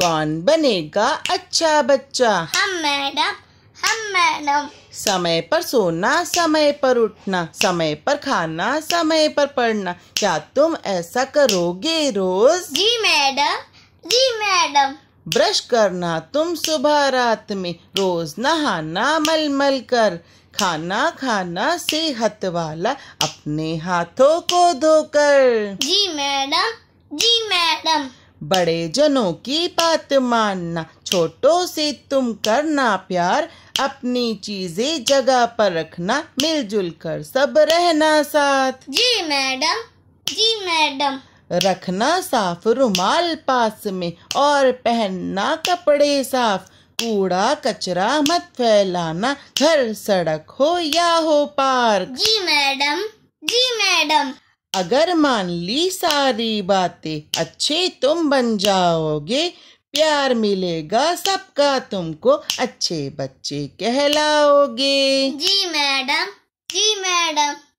कौन बनेगा अच्छा बच्चा हम मैडम हम मैडम समय पर सोना समय पर उठना समय पर खाना समय पर पढ़ना क्या तुम ऐसा करोगे रोज जी मैडम जी मैडम ब्रश करना तुम सुबह रात में रोज नहाना मल मल कर खाना खाना सेहत वाला अपने हाथों को धोकर जी मैडम जी मैडम बड़े जनों की बात मानना छोटों से तुम करना प्यार अपनी चीजें जगह पर रखना मिलजुल कर सब रहना साथ जी मैडम जी मैडम रखना साफ रुमाल पास में और पहनना कपड़े साफ कूड़ा कचरा मत फैलाना घर सड़क हो या हो पार्क जी मैडम जी मैडम अगर मान ली सारी बातें अच्छे तुम बन जाओगे प्यार मिलेगा सबका तुमको अच्छे बच्चे कहलाओगे जी मैडम जी मैडम